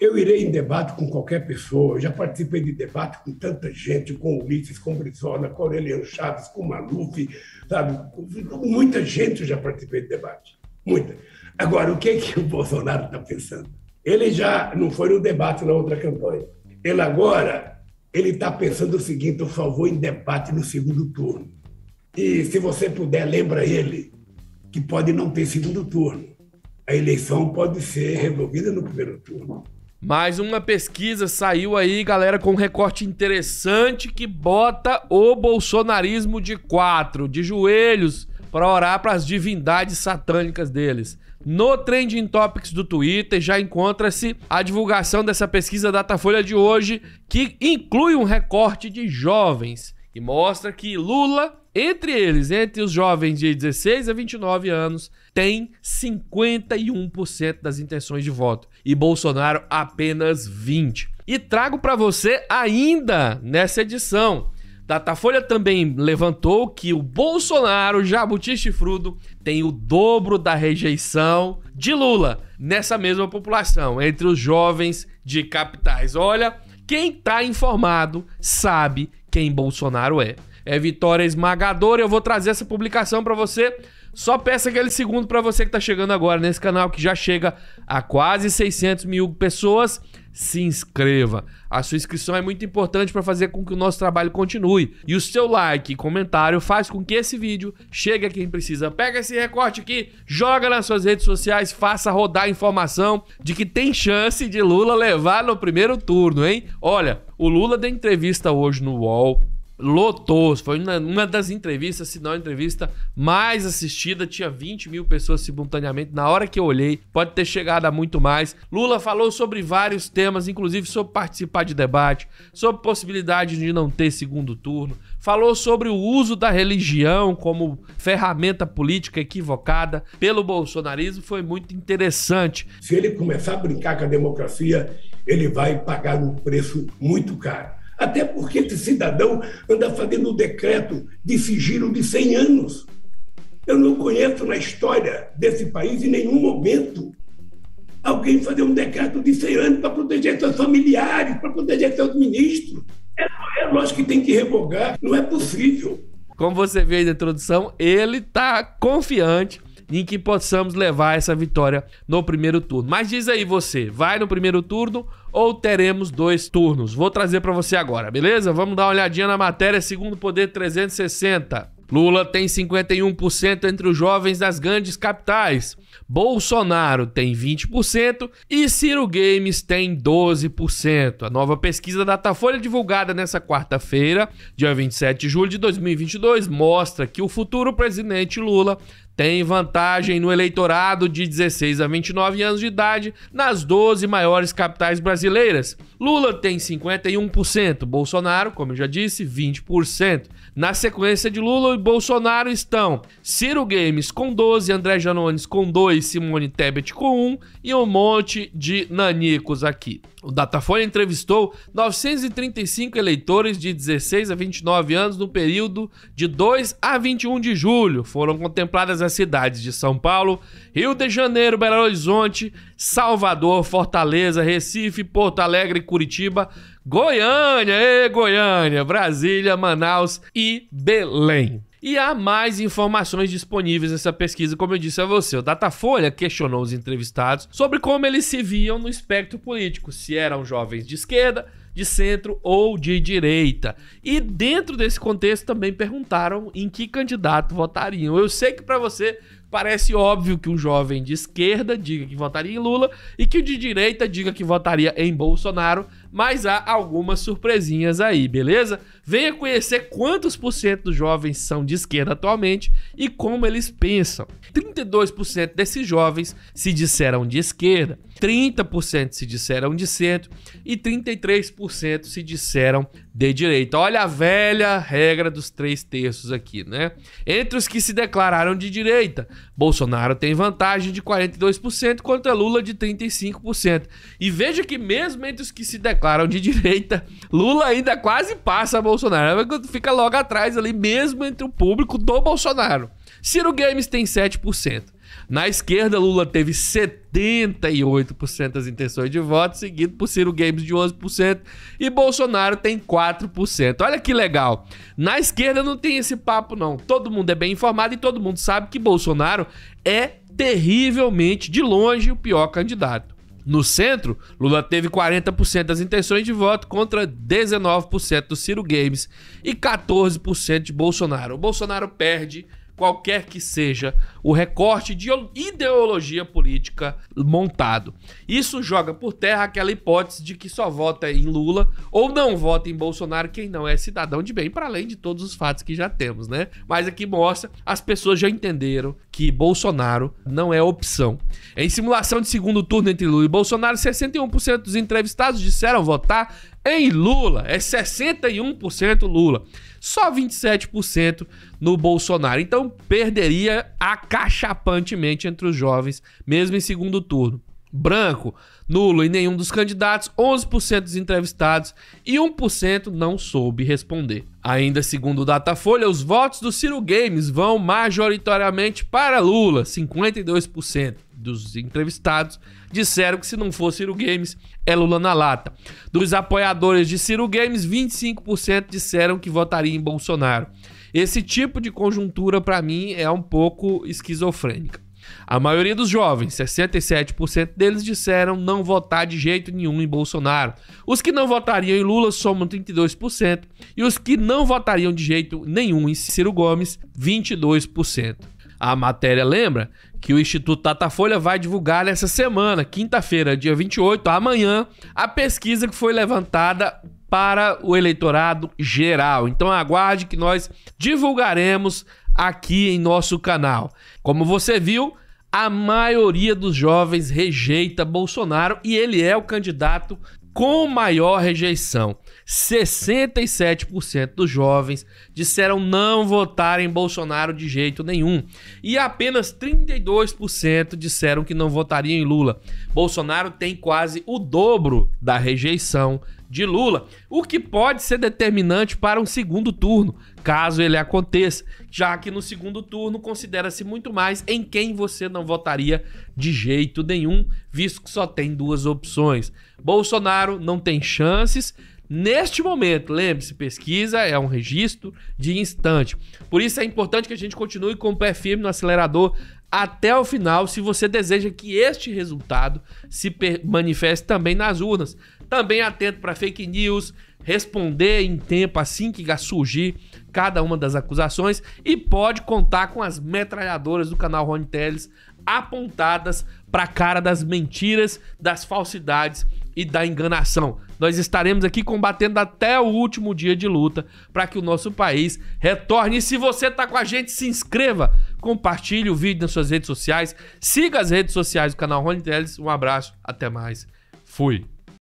Eu irei em debate com qualquer pessoa, eu já participei de debate com tanta gente, com Ulisses, com Brizola, com Aureliano Chaves, com Maluf, sabe? Muita gente eu já participei de debate, muita. Agora, o que é que o Bolsonaro está pensando? Ele já não foi no debate na outra campanha. Ele agora ele está pensando o seguinte: eu só vou em debate no segundo turno. E se você puder, lembra ele que pode não ter segundo turno. A eleição pode ser resolvida no primeiro turno. Mais uma pesquisa saiu aí, galera, com um recorte interessante que bota o bolsonarismo de quatro, de joelhos, para orar para as divindades satânicas deles. No Trending Topics do Twitter já encontra-se a divulgação dessa pesquisa Datafolha de hoje, que inclui um recorte de jovens que mostra que Lula, entre eles, entre os jovens de 16 a 29 anos, tem 51% das intenções de voto e Bolsonaro apenas 20. E trago para você ainda nessa edição Datafolha também levantou que o Bolsonaro, Jabuti Chifrudo, tem o dobro da rejeição de Lula nessa mesma população, entre os jovens de capitais. Olha, quem tá informado sabe quem Bolsonaro é. É vitória esmagadora. Eu vou trazer essa publicação para você só peça aquele segundo para você que tá chegando agora nesse canal que já chega a quase 600 mil pessoas. Se inscreva. A sua inscrição é muito importante para fazer com que o nosso trabalho continue. E o seu like e comentário faz com que esse vídeo chegue a quem precisa. Pega esse recorte aqui, joga nas suas redes sociais, faça rodar a informação de que tem chance de Lula levar no primeiro turno, hein? Olha, o Lula deu entrevista hoje no UOL lotou. Foi uma, uma das entrevistas, se não a entrevista mais assistida. Tinha 20 mil pessoas simultaneamente. Na hora que eu olhei, pode ter chegado a muito mais. Lula falou sobre vários temas, inclusive sobre participar de debate, sobre possibilidade de não ter segundo turno. Falou sobre o uso da religião como ferramenta política equivocada pelo bolsonarismo. Foi muito interessante. Se ele começar a brincar com a democracia, ele vai pagar um preço muito caro. Até porque esse cidadão anda fazendo um decreto de sigilo de 100 anos. Eu não conheço na história desse país, em nenhum momento, alguém fazer um decreto de 100 anos para proteger seus familiares, para proteger seus ministros. É, é lógico que tem que revogar, não é possível. Como você vê aí na introdução, ele está confiante em que possamos levar essa vitória no primeiro turno. Mas diz aí você, vai no primeiro turno ou teremos dois turnos? Vou trazer para você agora, beleza? Vamos dar uma olhadinha na matéria, segundo Poder 360. Lula tem 51% entre os jovens das grandes capitais. Bolsonaro tem 20% e Ciro Games tem 12%. A nova pesquisa da Datafolha divulgada nesta quarta-feira, dia 27 de julho de 2022, mostra que o futuro presidente Lula tem vantagem no eleitorado de 16 a 29 anos de idade nas 12 maiores capitais brasileiras. Lula tem 51%, Bolsonaro, como eu já disse, 20%. Na sequência de Lula e Bolsonaro estão Ciro Games com 12, André Janones com 2, Simone Tebet com 1 e um monte de nanicos aqui. O Datafolha entrevistou 935 eleitores de 16 a 29 anos no período de 2 a 21 de julho. Foram contempladas as nas cidades de São Paulo, Rio de Janeiro, Belo Horizonte, Salvador, Fortaleza, Recife, Porto Alegre, Curitiba, Goiânia, e Goiânia, Brasília, Manaus e Belém. E há mais informações disponíveis nessa pesquisa, como eu disse a você. O Datafolha questionou os entrevistados sobre como eles se viam no espectro político, se eram jovens de esquerda, de centro ou de direita. E dentro desse contexto também perguntaram em que candidato votariam. Eu sei que para você parece óbvio que um jovem de esquerda diga que votaria em Lula e que o de direita diga que votaria em Bolsonaro, mas há algumas surpresinhas aí, beleza? Venha conhecer quantos por cento dos jovens são de esquerda atualmente e como eles pensam. 32% desses jovens se disseram de esquerda, 30% se disseram de centro e 33% se disseram de direita. Olha a velha regra dos três terços aqui, né? Entre os que se declararam de direita, Bolsonaro tem vantagem de 42% contra Lula de 35%. E veja que mesmo entre os que se declararam declaram de direita, Lula ainda quase passa Bolsonaro. Fica logo atrás ali, mesmo entre o público do Bolsonaro. Ciro Games tem 7%. Na esquerda, Lula teve 78% das intenções de voto, seguido por Ciro Games de 11% e Bolsonaro tem 4%. Olha que legal. Na esquerda não tem esse papo não. Todo mundo é bem informado e todo mundo sabe que Bolsonaro é terrivelmente de longe o pior candidato. No centro, Lula teve 40% das intenções de voto contra 19% do Ciro Games e 14% de Bolsonaro. O Bolsonaro perde qualquer que seja o recorte de ideologia política montado. Isso joga por terra aquela hipótese de que só vota em Lula ou não vota em Bolsonaro quem não é cidadão de bem, para além de todos os fatos que já temos, né? Mas aqui mostra, as pessoas já entenderam que Bolsonaro não é opção. Em simulação de segundo turno entre Lula e Bolsonaro, 61% dos entrevistados disseram votar em Lula. É 61% Lula. Só 27% no Bolsonaro. Então perderia a cachapantemente entre os jovens, mesmo em segundo turno. Branco, nulo em nenhum dos candidatos, 11% dos entrevistados e 1% não soube responder. Ainda segundo o Datafolha, os votos do Ciro Games vão majoritariamente para Lula, 52% dos entrevistados disseram que se não for Ciro Games, é Lula na lata. Dos apoiadores de Ciro Games, 25% disseram que votaria em Bolsonaro. Esse tipo de conjuntura, para mim, é um pouco esquizofrênica. A maioria dos jovens, 67% deles, disseram não votar de jeito nenhum em Bolsonaro. Os que não votariam em Lula somam 32%, e os que não votariam de jeito nenhum em Ciro Gomes, 22%. A matéria lembra que o Instituto Datafolha vai divulgar nessa semana, quinta-feira, dia 28, amanhã, a pesquisa que foi levantada para o eleitorado geral. Então aguarde que nós divulgaremos aqui em nosso canal. Como você viu, a maioria dos jovens rejeita Bolsonaro e ele é o candidato com maior rejeição. 67% dos jovens disseram não votar em Bolsonaro de jeito nenhum. E apenas 32% disseram que não votariam em Lula. Bolsonaro tem quase o dobro da rejeição de Lula, o que pode ser determinante para um segundo turno, caso ele aconteça, já que no segundo turno considera-se muito mais em quem você não votaria de jeito nenhum, visto que só tem duas opções. Bolsonaro não tem chances. Neste momento, lembre-se, pesquisa é um registro de instante. Por isso é importante que a gente continue com o pé firme no acelerador até o final se você deseja que este resultado se manifeste também nas urnas. Também atento para fake news, responder em tempo assim que surgir cada uma das acusações e pode contar com as metralhadoras do canal Rony Teles apontadas para a cara das mentiras, das falsidades e da enganação. Nós estaremos aqui combatendo até o último dia de luta para que o nosso país retorne. E se você está com a gente, se inscreva, compartilhe o vídeo nas suas redes sociais, siga as redes sociais do canal Rony Teles. Um abraço, até mais. Fui.